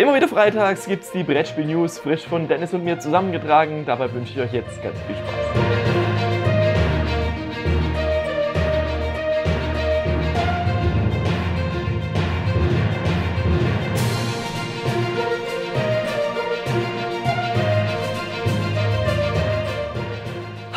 Immer wieder freitags gibt es die Brettspiel-News frisch von Dennis und mir zusammengetragen. Dabei wünsche ich euch jetzt ganz viel Spaß.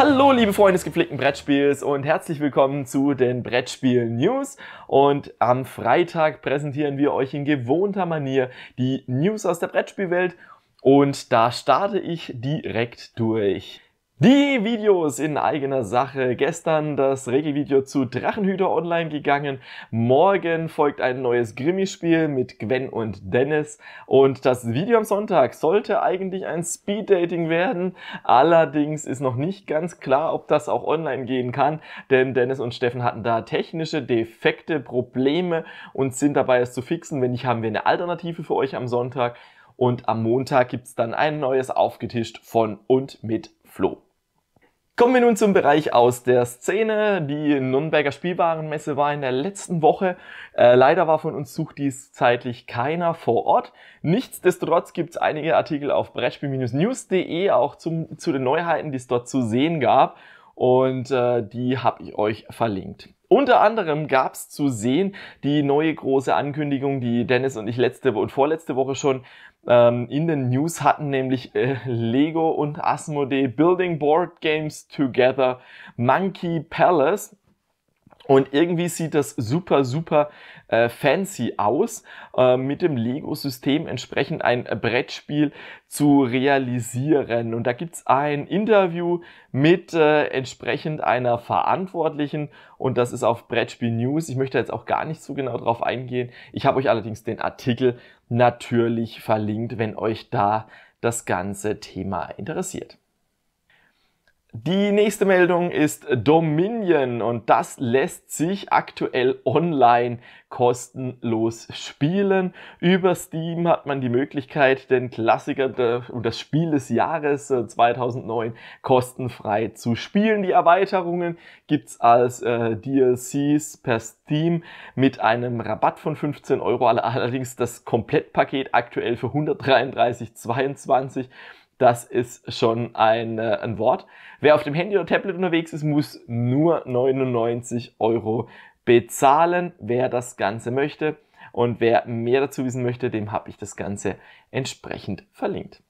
Hallo liebe Freunde des gepflegten Brettspiels und herzlich willkommen zu den Brettspiel News. Und am Freitag präsentieren wir euch in gewohnter Manier die News aus der Brettspielwelt und da starte ich direkt durch. Die Videos in eigener Sache. Gestern das Regelvideo zu Drachenhüter online gegangen. Morgen folgt ein neues Grimmi-Spiel mit Gwen und Dennis. Und das Video am Sonntag sollte eigentlich ein Speeddating werden. Allerdings ist noch nicht ganz klar, ob das auch online gehen kann. Denn Dennis und Steffen hatten da technische Defekte, Probleme und sind dabei, es zu fixen. Wenn nicht, haben wir eine Alternative für euch am Sonntag. Und am Montag gibt's dann ein neues Aufgetischt von und mit Flo. Kommen wir nun zum Bereich aus der Szene. Die Nürnberger Spielwarenmesse war in der letzten Woche. Äh, leider war von uns sucht dies zeitlich keiner vor Ort. Nichtsdestotrotz gibt es einige Artikel auf brettspiel-news.de auch zum, zu den Neuheiten, die es dort zu sehen gab. Und äh, die habe ich euch verlinkt. Unter anderem gab es zu sehen die neue große Ankündigung, die Dennis und ich letzte und vorletzte Woche schon ähm, in den News hatten, nämlich äh, Lego und Asmodee Building Board Games Together Monkey Palace. Und irgendwie sieht das super, super äh, fancy aus, äh, mit dem Lego-System entsprechend ein Brettspiel zu realisieren. Und da gibt's ein Interview mit äh, entsprechend einer Verantwortlichen und das ist auf Brettspiel News. Ich möchte jetzt auch gar nicht so genau drauf eingehen. Ich habe euch allerdings den Artikel natürlich verlinkt, wenn euch da das ganze Thema interessiert. Die nächste Meldung ist Dominion und das lässt sich aktuell online kostenlos spielen. Über Steam hat man die Möglichkeit, den Klassiker äh, und das Spiel des Jahres 2009 äh, kostenfrei zu spielen. Die Erweiterungen gibt's als äh, DLCs per Steam mit einem Rabatt von 15 Euro, allerdings das Komplettpaket aktuell für 133,22 Euro das ist schon ein, äh, ein Wort. Wer auf dem Handy oder Tablet unterwegs ist, muss nur 99 Euro bezahlen, wer das Ganze möchte. Und wer mehr dazu wissen möchte, dem habe ich das Ganze entsprechend verlinkt.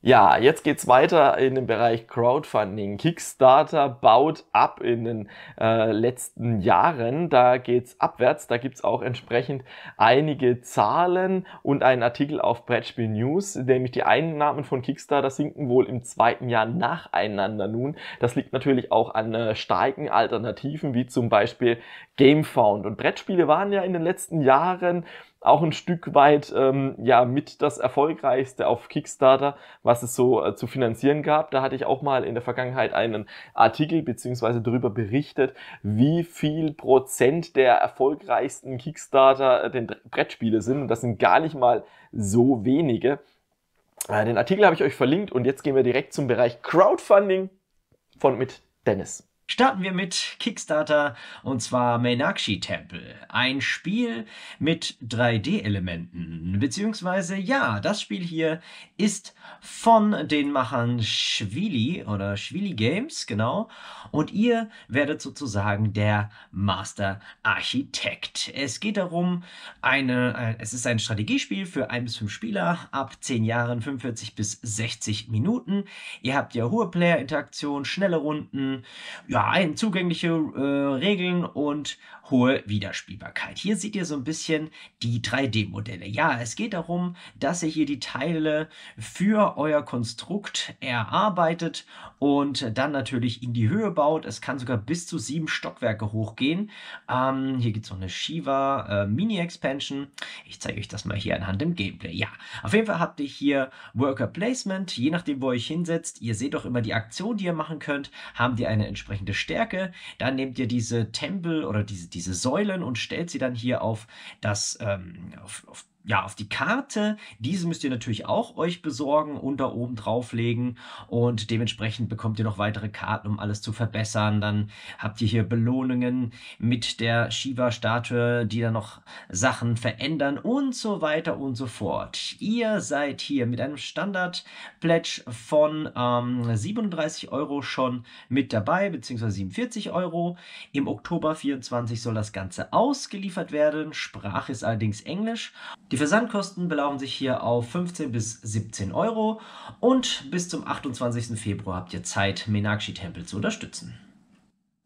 Ja, jetzt geht's weiter in den Bereich Crowdfunding. Kickstarter baut ab in den äh, letzten Jahren. Da geht's abwärts. Da gibt's auch entsprechend einige Zahlen und einen Artikel auf Brettspiel News, nämlich die Einnahmen von Kickstarter sinken wohl im zweiten Jahr nacheinander nun. Das liegt natürlich auch an äh, starken Alternativen wie zum Beispiel Gamefound. Und Brettspiele waren ja in den letzten Jahren auch ein Stück weit ähm, ja mit das erfolgreichste auf Kickstarter, was es so äh, zu finanzieren gab. Da hatte ich auch mal in der Vergangenheit einen Artikel beziehungsweise darüber berichtet, wie viel Prozent der erfolgreichsten Kickstarter äh, den Brettspiele sind. Und das sind gar nicht mal so wenige. Äh, den Artikel habe ich euch verlinkt und jetzt gehen wir direkt zum Bereich Crowdfunding von mit Dennis. Starten wir mit Kickstarter und zwar Meenakshi Temple. Ein Spiel mit 3D-Elementen. Beziehungsweise, ja, das Spiel hier ist von den Machern Schwili oder Schwili Games, genau. Und ihr werdet sozusagen der Master Architekt. Es geht darum, eine, äh, es ist ein Strategiespiel für 1 bis fünf Spieler ab 10 Jahren, 45 bis 60 Minuten. Ihr habt ja hohe Player-Interaktion, schnelle Runden. Ja, überein, zugängliche äh, Regeln und hohe Wiederspielbarkeit. Hier seht ihr so ein bisschen die 3D-Modelle. Ja, es geht darum, dass ihr hier die Teile für euer Konstrukt erarbeitet und dann natürlich in die Höhe baut. Es kann sogar bis zu sieben Stockwerke hochgehen. Ähm, hier gibt es noch eine Shiva äh, Mini-Expansion. Ich zeige euch das mal hier anhand im Gameplay. Ja, auf jeden Fall habt ihr hier Worker Placement. Je nachdem, wo ihr euch hinsetzt, ihr seht doch immer die Aktion, die ihr machen könnt, haben die eine entsprechende Stärke. Dann nehmt ihr diese Tempel oder diese, diese diese Säulen und stellt sie dann hier auf das ähm, auf, auf ja, auf die Karte. Diese müsst ihr natürlich auch euch besorgen und da oben drauflegen. Und dementsprechend bekommt ihr noch weitere Karten, um alles zu verbessern. Dann habt ihr hier Belohnungen mit der Shiva-Statue, die dann noch Sachen verändern und so weiter und so fort. Ihr seid hier mit einem Standard-Pledge von ähm, 37 Euro schon mit dabei, beziehungsweise 47 Euro. Im Oktober 24 soll das Ganze ausgeliefert werden. Sprache ist allerdings Englisch. Die die Versandkosten belaufen sich hier auf 15 bis 17 Euro und bis zum 28. Februar habt ihr Zeit, Menakshi-Tempel zu unterstützen.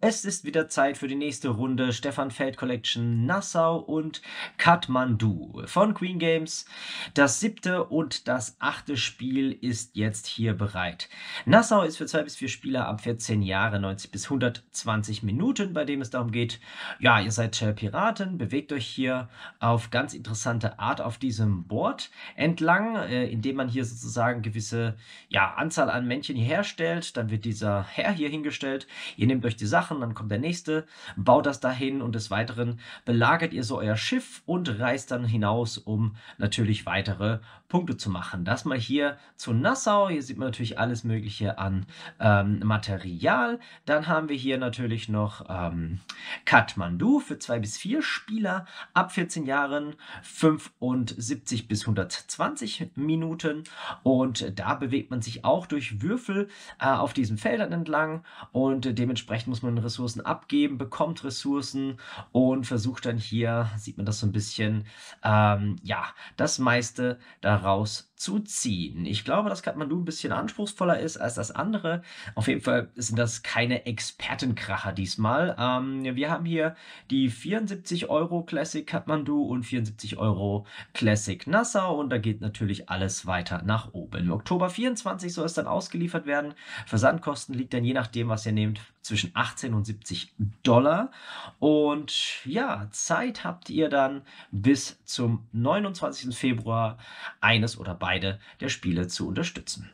Es ist wieder Zeit für die nächste Runde Stefan Feld Collection Nassau und Kathmandu von Queen Games. Das siebte und das achte Spiel ist jetzt hier bereit. Nassau ist für zwei bis vier Spieler ab 14 Jahre 90 bis 120 Minuten, bei dem es darum geht, ja, ihr seid Piraten, bewegt euch hier auf ganz interessante Art auf diesem Board entlang, äh, indem man hier sozusagen gewisse ja, Anzahl an Männchen herstellt. Dann wird dieser Herr hier hingestellt. Ihr nehmt euch die Sachen machen, dann kommt der nächste, baut das dahin und des Weiteren belagert ihr so euer Schiff und reist dann hinaus, um natürlich weitere Punkte zu machen. Das mal hier zu Nassau. Hier sieht man natürlich alles Mögliche an ähm, Material. Dann haben wir hier natürlich noch ähm, Kathmandu für zwei bis vier Spieler ab 14 Jahren, 75 bis 120 Minuten. Und da bewegt man sich auch durch Würfel äh, auf diesen Feldern entlang und äh, dementsprechend muss man Ressourcen abgeben, bekommt Ressourcen und versucht dann hier, sieht man das so ein bisschen, ähm, ja, das meiste daraus zu ziehen. Ich glaube, dass Kathmandu ein bisschen anspruchsvoller ist als das andere. Auf jeden Fall sind das keine Expertenkracher diesmal. Ähm, wir haben hier die 74 Euro Classic Kathmandu und 74 Euro Classic Nassau und da geht natürlich alles weiter nach oben. Im Oktober 24 soll es dann ausgeliefert werden. Versandkosten liegt dann je nachdem, was ihr nehmt, zwischen 18 und 70 Dollar. Und ja, Zeit habt ihr dann bis zum 29. Februar eines oder beides Entscheide der Spiele zu unterstützen.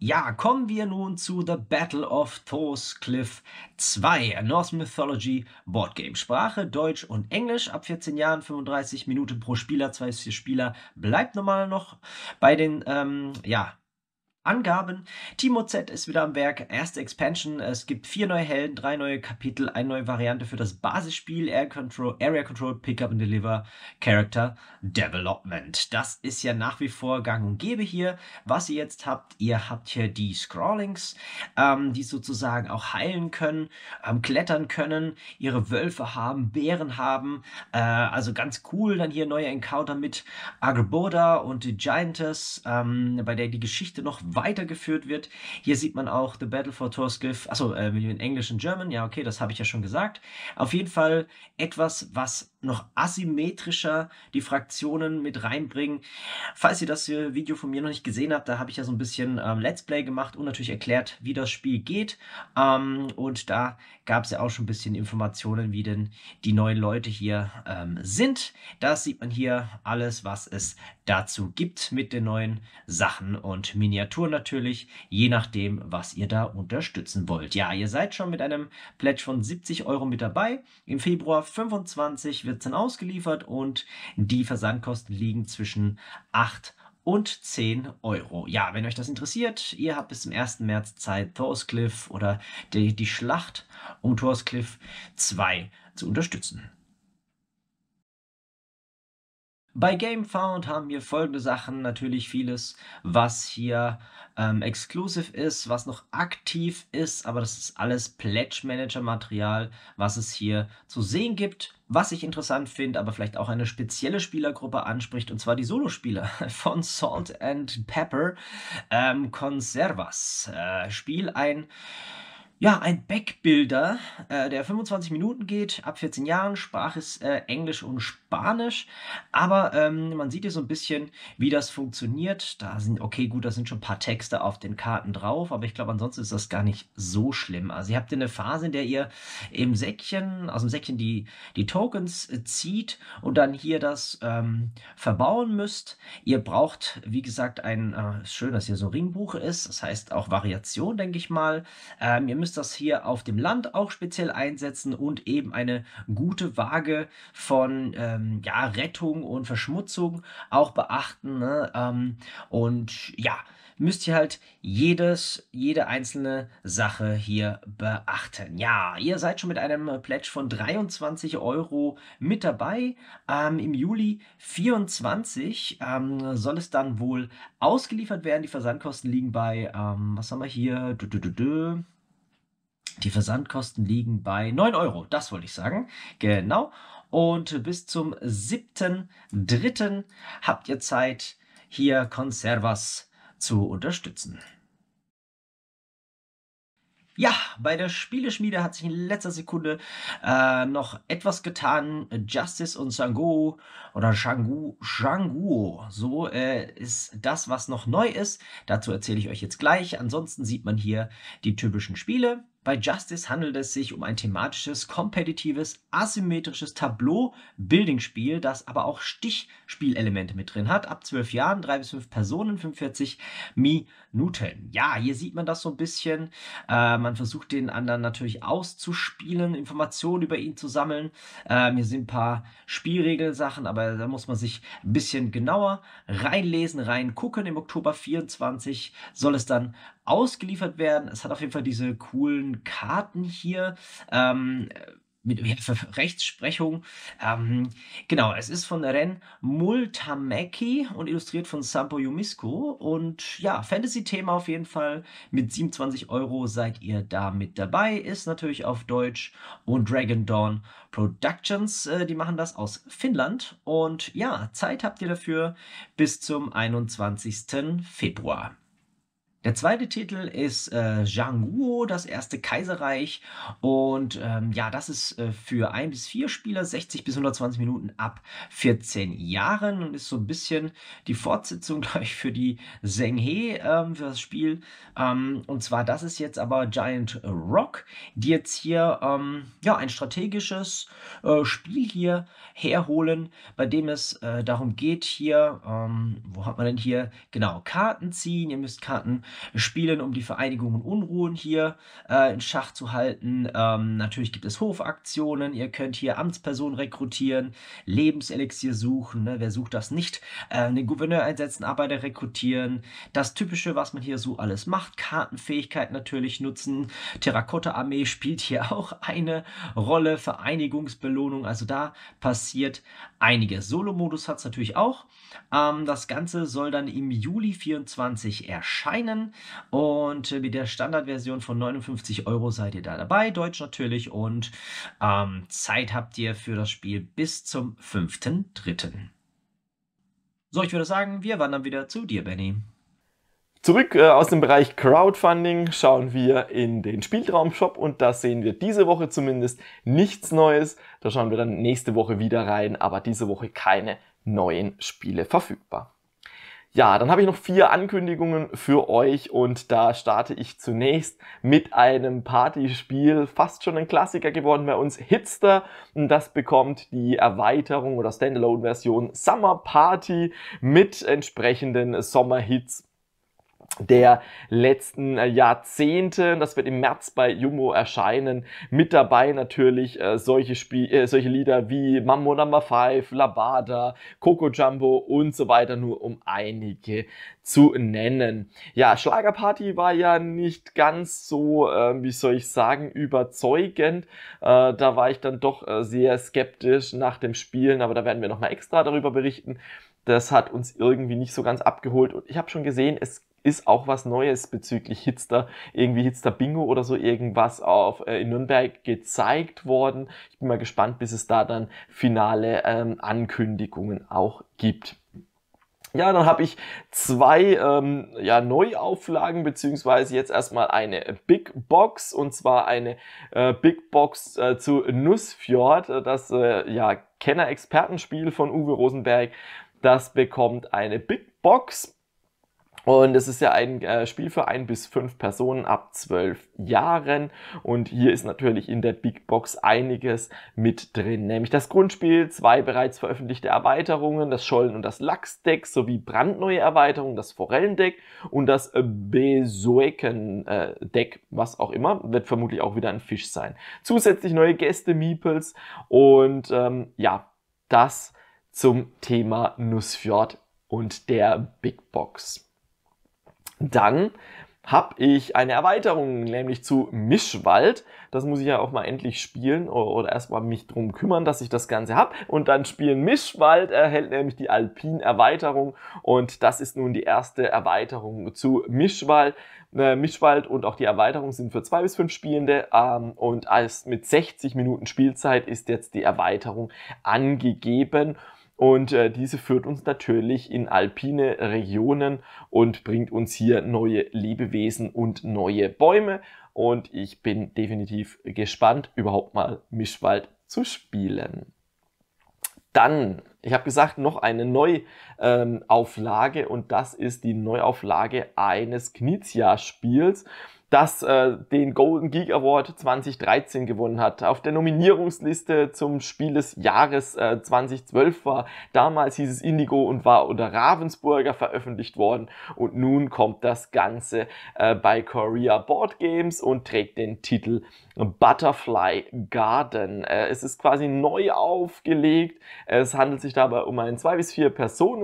Ja, kommen wir nun zu The Battle of Thor's Cliff 2, Norse Mythology Board Game. Sprache Deutsch und Englisch ab 14 Jahren, 35 Minuten pro Spieler, 2 bis 4 Spieler. Bleibt normal noch bei den ähm, ja, Angaben. Timo Z ist wieder am Werk. Erste Expansion. Es gibt vier neue Helden, drei neue Kapitel, eine neue Variante für das Basisspiel Air Control, Area Control Pickup and Deliver Character Development. Das ist ja nach wie vor gang und gäbe hier. Was ihr jetzt habt, ihr habt hier die Scrawlings, ähm, die sozusagen auch heilen können, ähm, klettern können, ihre Wölfe haben, Bären haben. Äh, also ganz cool. Dann hier neue Encounter mit Agriboda und die Giantess, ähm, bei der die Geschichte noch weitergeführt wird. Hier sieht man auch The Battle for Torskiff, achso, äh, in Englisch und German, ja okay, das habe ich ja schon gesagt. Auf jeden Fall etwas, was noch asymmetrischer die Fraktionen mit reinbringen. Falls ihr das äh, Video von mir noch nicht gesehen habt, da habe ich ja so ein bisschen ähm, Let's Play gemacht und natürlich erklärt, wie das Spiel geht. Ähm, und da gab es ja auch schon ein bisschen Informationen, wie denn die neuen Leute hier ähm, sind. Das sieht man hier alles, was es dazu gibt mit den neuen Sachen und Miniaturen natürlich, je nachdem, was ihr da unterstützen wollt. Ja, ihr seid schon mit einem Pledge von 70 Euro mit dabei. Im Februar 25 wird es dann ausgeliefert und die Versandkosten liegen zwischen 8 und 10 Euro. Ja, wenn euch das interessiert, ihr habt bis zum 1. März Zeit, Thorscliff oder die, die Schlacht um Thorscliff 2 zu unterstützen. Bei GameFound haben wir folgende Sachen, natürlich vieles, was hier ähm, exclusive ist, was noch aktiv ist, aber das ist alles Pledge Manager Material, was es hier zu sehen gibt. Was ich interessant finde, aber vielleicht auch eine spezielle Spielergruppe anspricht, und zwar die Solospieler von Salt and Pepper ähm, Conservas. Äh, Spiel ein ja, ein Backbuilder, äh, der 25 Minuten geht, ab 14 Jahren, Sprache ist äh, Englisch und Spanisch Spanisch. Aber ähm, man sieht hier so ein bisschen, wie das funktioniert. Da sind, okay, gut, da sind schon ein paar Texte auf den Karten drauf, aber ich glaube, ansonsten ist das gar nicht so schlimm. Also ihr habt eine Phase, in der ihr im Säckchen, aus dem Säckchen die, die Tokens äh, zieht und dann hier das ähm, verbauen müsst. Ihr braucht, wie gesagt, ein, äh, schön, dass hier so ein Ringbuch ist, das heißt auch Variation, denke ich mal. Ähm, ihr müsst das hier auf dem Land auch speziell einsetzen und eben eine gute Waage von äh, ähm, ja, Rettung und Verschmutzung auch beachten. Ne? Ähm, und ja, müsst ihr halt jedes, jede einzelne Sache hier beachten. Ja, ihr seid schon mit einem Pledge von 23 Euro mit dabei. Ähm, Im Juli 24 ähm, soll es dann wohl ausgeliefert werden. Die Versandkosten liegen bei, ähm, was haben wir hier? Du, du, du, die Versandkosten liegen bei 9 Euro, das wollte ich sagen. Genau. Und bis zum 7.3. habt ihr Zeit, hier Conservas zu unterstützen. Ja, bei der Spieleschmiede hat sich in letzter Sekunde äh, noch etwas getan. Justice und Sango oder Shangu, Shanguo, so äh, ist das, was noch neu ist. Dazu erzähle ich euch jetzt gleich. Ansonsten sieht man hier die typischen Spiele. Bei Justice handelt es sich um ein thematisches, kompetitives, asymmetrisches Tableau-Building-Spiel, das aber auch Stichspielelemente mit drin hat. Ab 12 Jahren, 3 bis 5 Personen, 45 Minuten. Ja, hier sieht man das so ein bisschen. Äh, man versucht den anderen natürlich auszuspielen, Informationen über ihn zu sammeln. Ähm, hier sind ein paar Spielregelsachen, aber da muss man sich ein bisschen genauer reinlesen, reingucken. Im Oktober 24 soll es dann ausgeliefert werden. Es hat auf jeden Fall diese coolen Karten hier. Ähm, mit Rechtsprechung. Ähm, genau, es ist von Ren Multameki und illustriert von Sampo Yumisko. Und ja, Fantasy-Thema auf jeden Fall. Mit 27 Euro seid ihr da mit dabei. Ist natürlich auf Deutsch. Und Dragon Dawn Productions, äh, die machen das aus Finnland. Und ja, Zeit habt ihr dafür bis zum 21. Februar. Der zweite Titel ist äh, Zhang das erste Kaiserreich. Und ähm, ja, das ist äh, für ein bis vier Spieler 60 bis 120 Minuten ab 14 Jahren und ist so ein bisschen die Fortsetzung, gleich für die Zhenghe, ähm, für das Spiel. Ähm, und zwar, das ist jetzt aber Giant Rock, die jetzt hier ähm, ja, ein strategisches äh, Spiel hier herholen, bei dem es äh, darum geht, hier, ähm, wo hat man denn hier, genau, Karten ziehen, ihr müsst Karten Spielen, um die Vereinigung und Unruhen hier äh, in Schach zu halten. Ähm, natürlich gibt es Hofaktionen, ihr könnt hier Amtspersonen rekrutieren, Lebenselixier suchen, ne? wer sucht das nicht, äh, den Gouverneur einsetzen, Arbeiter rekrutieren, das Typische, was man hier so alles macht, Kartenfähigkeit natürlich nutzen, Terrakotta-Armee spielt hier auch eine Rolle, Vereinigungsbelohnung, also da passiert einiges. Solo-Modus hat es natürlich auch. Ähm, das Ganze soll dann im Juli 24 erscheinen. Spanien. Und äh, mit der Standardversion von 59 Euro seid ihr da dabei, Deutsch natürlich. Und ähm, Zeit habt ihr für das Spiel bis zum 5.3. So, ich würde sagen, wir wandern wieder zu dir, Benny. Zurück äh, aus dem Bereich Crowdfunding schauen wir in den Spieltraumshop und da sehen wir diese Woche zumindest nichts Neues. Da schauen wir dann nächste Woche wieder rein, aber diese Woche keine neuen Spiele verfügbar. Ja, dann habe ich noch vier Ankündigungen für euch und da starte ich zunächst mit einem Partyspiel, fast schon ein Klassiker geworden bei uns, Hitster. Und das bekommt die Erweiterung oder Standalone-Version Summer Party mit entsprechenden Sommerhits der letzten äh, Jahrzehnte. Das wird im März bei Jumbo erscheinen. Mit dabei natürlich äh, solche, Spie äh, solche Lieder wie Mambo Number no. 5, Labada, Coco Jumbo und so weiter, nur um einige zu nennen. Ja, Schlagerparty war ja nicht ganz so, äh, wie soll ich sagen, überzeugend. Äh, da war ich dann doch äh, sehr skeptisch nach dem Spielen, aber da werden wir nochmal extra darüber berichten. Das hat uns irgendwie nicht so ganz abgeholt und ich habe schon gesehen, es ist auch was Neues bezüglich Hitster, irgendwie Hitster Bingo oder so irgendwas auf, äh, in Nürnberg gezeigt worden. Ich bin mal gespannt, bis es da dann finale ähm, Ankündigungen auch gibt. Ja, dann habe ich zwei ähm, ja, Neuauflagen, beziehungsweise jetzt erstmal eine Big Box und zwar eine äh, Big Box äh, zu Nussfjord, das äh, ja, Kenner-Expertenspiel von Uwe Rosenberg. Das bekommt eine Big Box und es ist ja ein äh, Spiel für ein bis fünf Personen ab zwölf Jahren. Und hier ist natürlich in der Big Box einiges mit drin. Nämlich das Grundspiel, zwei bereits veröffentlichte Erweiterungen, das Schollen- und das Lachsdeck sowie brandneue Erweiterungen, das Forellendeck und das äh, Besoeken-Deck, was auch immer. Wird vermutlich auch wieder ein Fisch sein. Zusätzlich neue Gäste, Meeples und ähm, ja, das zum Thema Nussfjord und der Big Box. Dann habe ich eine Erweiterung, nämlich zu Mischwald. Das muss ich ja auch mal endlich spielen oder erstmal mich drum kümmern, dass ich das Ganze habe. Und dann spielen Mischwald erhält nämlich die Alpin-Erweiterung und das ist nun die erste Erweiterung zu Mischwald. Äh, Mischwald und auch die Erweiterung sind für zwei bis fünf Spielende ähm, und als mit 60 Minuten Spielzeit ist jetzt die Erweiterung angegeben und äh, diese führt uns natürlich in alpine Regionen und bringt uns hier neue Lebewesen und neue Bäume. Und ich bin definitiv gespannt, überhaupt mal Mischwald zu spielen. Dann, ich habe gesagt, noch eine Neuauflage ähm, und das ist die Neuauflage eines Knizia-Spiels das äh, den Golden Geek Award 2013 gewonnen hat. Auf der Nominierungsliste zum Spiel des Jahres äh, 2012 war damals hieß es Indigo und war unter Ravensburger veröffentlicht worden und nun kommt das Ganze äh, bei Korea Board Games und trägt den Titel Butterfly Garden. Äh, es ist quasi neu aufgelegt. Es handelt sich dabei um ein 2 bis 4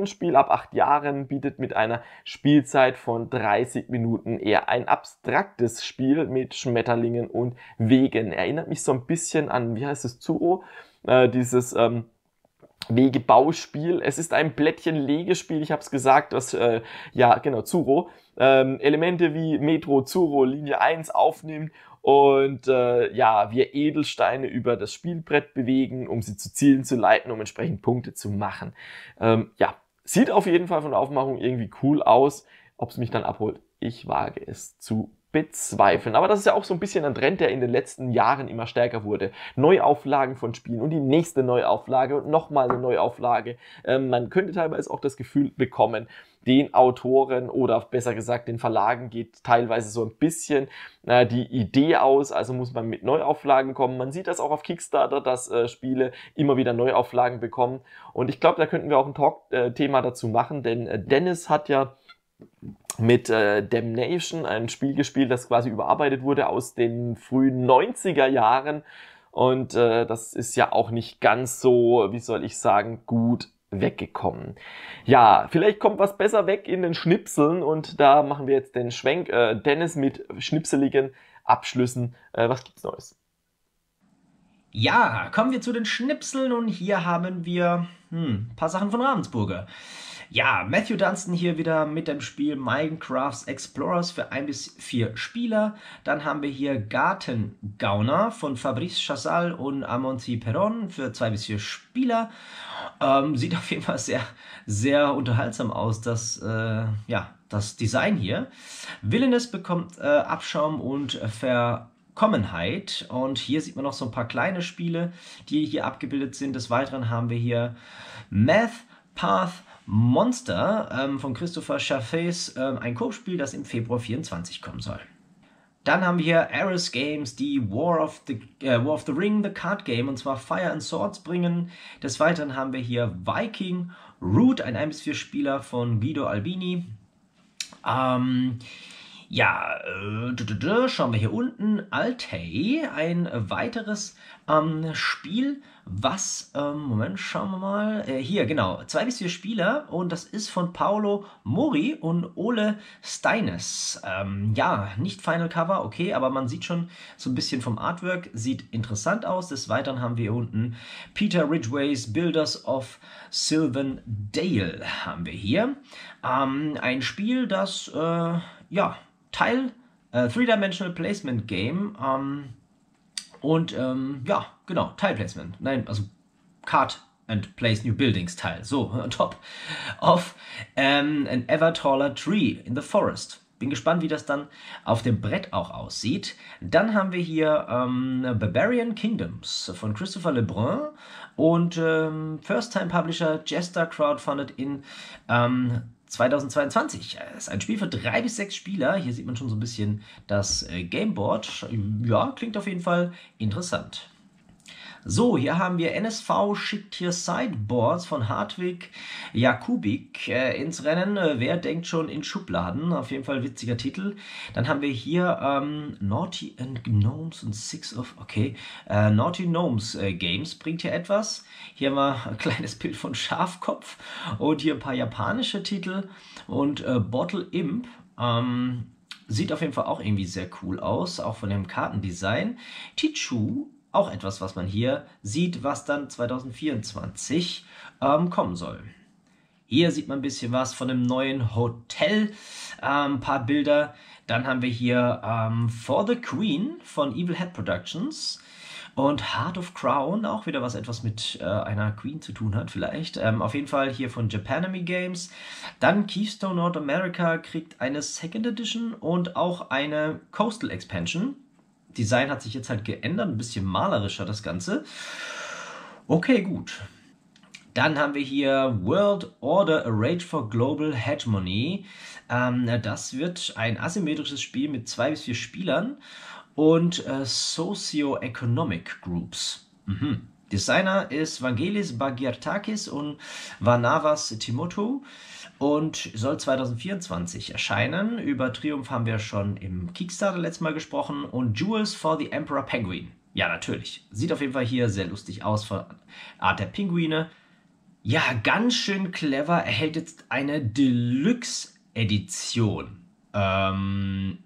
Spiel ab 8 Jahren, bietet mit einer Spielzeit von 30 Minuten eher ein abstraktes Spiel mit Schmetterlingen und Wegen. Erinnert mich so ein bisschen an, wie heißt es, Zuro? Äh, dieses... Ähm, Wegebauspiel. Es ist ein Plättchen-Legespiel, ich habe es gesagt, das, äh, ja genau, Zuro, ähm, Elemente wie Metro, Zuro, Linie 1 aufnimmt und äh, ja, wir Edelsteine über das Spielbrett bewegen, um sie zu Zielen zu leiten, um entsprechend Punkte zu machen. Ähm, ja, sieht auf jeden Fall von der Aufmachung irgendwie cool aus. Ob es mich dann abholt, ich wage es zu bezweifeln. Aber das ist ja auch so ein bisschen ein Trend, der in den letzten Jahren immer stärker wurde. Neuauflagen von Spielen und die nächste Neuauflage und nochmal eine Neuauflage. Ähm, man könnte teilweise auch das Gefühl bekommen, den Autoren oder besser gesagt den Verlagen geht teilweise so ein bisschen äh, die Idee aus, also muss man mit Neuauflagen kommen. Man sieht das auch auf Kickstarter, dass äh, Spiele immer wieder Neuauflagen bekommen. Und ich glaube, da könnten wir auch ein Talk-Thema äh, dazu machen, denn äh, Dennis hat ja mit äh, Damnation, ein Spiel gespielt, das quasi überarbeitet wurde aus den frühen 90er Jahren. Und äh, das ist ja auch nicht ganz so, wie soll ich sagen, gut weggekommen. Ja, vielleicht kommt was besser weg in den Schnipseln und da machen wir jetzt den Schwenk. Äh, Dennis mit schnipseligen Abschlüssen. Äh, was gibt's Neues? Ja, kommen wir zu den Schnipseln und hier haben wir hm, ein paar Sachen von Ravensburger. Ja, Matthew Dunstan hier wieder mit dem Spiel Minecraft Explorers für ein bis vier Spieler. Dann haben wir hier Garten Gauner von Fabrice Chassal und Amonti Perron für zwei bis vier Spieler. Ähm, sieht auf jeden Fall sehr, sehr unterhaltsam aus, das, äh, ja, das Design hier. Villainous bekommt äh, Abschaum und äh, Ver Commonheit. Und hier sieht man noch so ein paar kleine Spiele, die hier abgebildet sind. Des Weiteren haben wir hier Math, Path, Monster ähm, von Christopher Chaffés, ähm, ein Koop-Spiel, das im Februar 24 kommen soll. Dann haben wir hier Ares Games, die War of, the, äh, War of the Ring, The Card Game, und zwar Fire and Swords bringen. Des Weiteren haben wir hier Viking, Root, ein 1-4-Spieler von Guido Albini. Ähm, ja, äh, schauen wir hier unten. Altei, ein weiteres ähm, Spiel, was, ähm, Moment, schauen wir mal. Äh, hier, genau, zwei bis vier Spieler und das ist von Paolo Mori und Ole Steines. Ähm, ja, nicht Final Cover, okay, aber man sieht schon so ein bisschen vom Artwork, sieht interessant aus. Des Weiteren haben wir hier unten Peter Ridgways Builders of Sylvan Dale haben wir hier. ein Spiel, das, äh, ja, Teil äh, Three-Dimensional Placement Game. Ähm, und ähm, ja, genau, Tile Placement. Nein, also Card and Place New Buildings Teil. So, on top. Of ähm, an ever taller tree in the forest. Bin gespannt, wie das dann auf dem Brett auch aussieht. Dann haben wir hier ähm, Barbarian Kingdoms von Christopher Lebrun und ähm, First-Time-Publisher Jester crowdfunded in ähm, 2022. Das äh, ist ein Spiel für drei bis sechs Spieler. Hier sieht man schon so ein bisschen das äh, Gameboard. Ja, klingt auf jeden Fall interessant. So, hier haben wir NSV schickt hier Sideboards von Hartwig Jakubik äh, ins Rennen. Äh, wer denkt schon in Schubladen? Auf jeden Fall witziger Titel. Dann haben wir hier ähm, Naughty and Gnomes und Six of, okay, äh, Naughty Gnomes äh, Games bringt hier etwas. Hier haben wir ein kleines Bild von Schafkopf und hier ein paar japanische Titel und äh, Bottle Imp. Ähm, Sieht auf jeden Fall auch irgendwie sehr cool aus, auch von dem Kartendesign. Tichu auch etwas, was man hier sieht, was dann 2024 ähm, kommen soll. Hier sieht man ein bisschen was von dem neuen Hotel, ähm, ein paar Bilder. Dann haben wir hier ähm, For the Queen von Evil Head Productions und Heart of Crown, auch wieder was etwas mit äh, einer Queen zu tun hat vielleicht. Ähm, auf jeden Fall hier von Japanemy Games. Dann Keystone North America kriegt eine Second Edition und auch eine Coastal Expansion. Design hat sich jetzt halt geändert, ein bisschen malerischer das Ganze. Okay, gut. Dann haben wir hier World Order Arrange for Global Hegemony. Ähm, das wird ein asymmetrisches Spiel mit zwei bis vier Spielern und äh, Socio-Economic Groups. Mhm. Designer ist Vangelis Bagirtakis und Vanavas Timotou und soll 2024 erscheinen. Über Triumph haben wir schon im Kickstarter letztes Mal gesprochen und Jewels for the Emperor Penguin. Ja, natürlich. Sieht auf jeden Fall hier sehr lustig aus von Art der Pinguine. Ja, ganz schön clever. Erhält jetzt eine Deluxe-Edition. Ähm,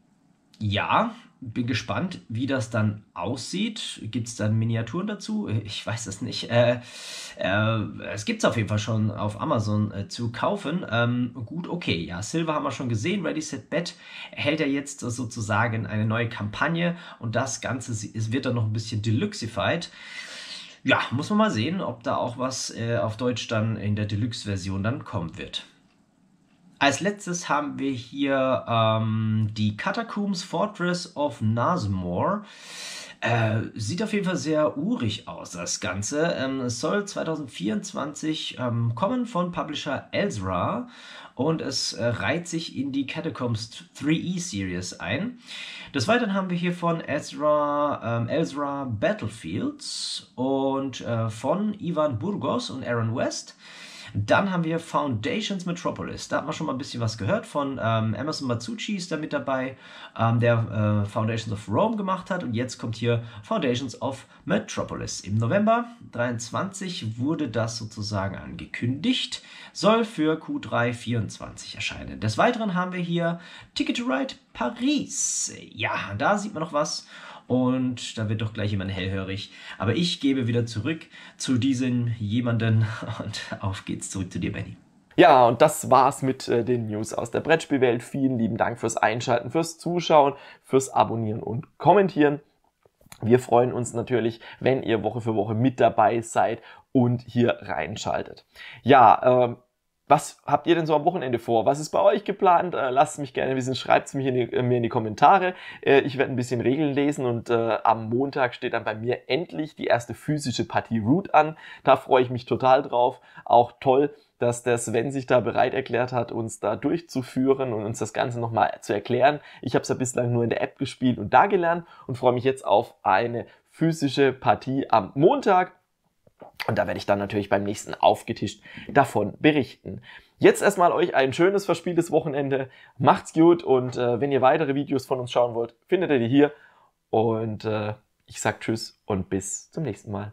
ja, bin gespannt, wie das dann aussieht. Gibt es dann Miniaturen dazu? Ich weiß es nicht. Äh, äh, es gibt es auf jeden Fall schon auf Amazon äh, zu kaufen. Ähm, gut, okay. Ja, Silver haben wir schon gesehen. Ready, Set, Bet hält ja jetzt sozusagen eine neue Kampagne und das Ganze es wird dann noch ein bisschen deluxified. Ja, muss man mal sehen, ob da auch was äh, auf Deutsch dann in der Deluxe-Version dann kommen wird. Als letztes haben wir hier ähm, die Catacombs Fortress of Nazmore. Äh, sieht auf jeden Fall sehr urig aus, das Ganze. Ähm, es soll 2024 ähm, kommen von Publisher Ezra und es äh, reiht sich in die Catacombs 3E e Series ein. Des Weiteren haben wir hier von Ezra, ähm, Ezra Battlefields und äh, von Ivan Burgos und Aaron West. Dann haben wir Foundations Metropolis. Da hat man schon mal ein bisschen was gehört von ähm, Emerson Matsucci ist da mit dabei, ähm, der äh, Foundations of Rome gemacht hat. Und jetzt kommt hier Foundations of Metropolis. Im November 23 wurde das sozusagen angekündigt, soll für Q3 24 erscheinen. Des Weiteren haben wir hier Ticket to Ride Paris. Ja, da sieht man noch was und da wird doch gleich jemand hellhörig. Aber ich gebe wieder zurück zu diesem jemanden und auf geht's zurück zu dir, Benny. Ja, und das war's mit äh, den News aus der Brettspielwelt. Vielen lieben Dank fürs Einschalten, fürs Zuschauen, fürs Abonnieren und Kommentieren. Wir freuen uns natürlich, wenn ihr Woche für Woche mit dabei seid und hier reinschaltet. Ja, ähm, was habt ihr denn so am Wochenende vor? Was ist bei euch geplant? Äh, lasst mich gerne wissen, schreibt es mir, äh, mir in die Kommentare. Äh, ich werde ein bisschen Regeln lesen und am Montag steht dann bei mir endlich die erste physische Partie Root an. Da freue ich mich total drauf. Auch toll, dass der Sven sich da bereit erklärt hat, uns da durchzuführen und uns das Ganze nochmal zu erklären. Ich habe es ja bislang nur in der App gespielt und da gelernt und freue mich jetzt auf eine physische Partie am Montag. Und da werde ich dann natürlich beim nächsten Aufgetischt davon berichten. Jetzt erstmal euch ein schönes, verspieltes Wochenende. Macht's gut und äh, wenn ihr weitere Videos von uns schauen wollt, findet ihr die hier. Und äh, ich sag Tschüss und bis zum nächsten Mal.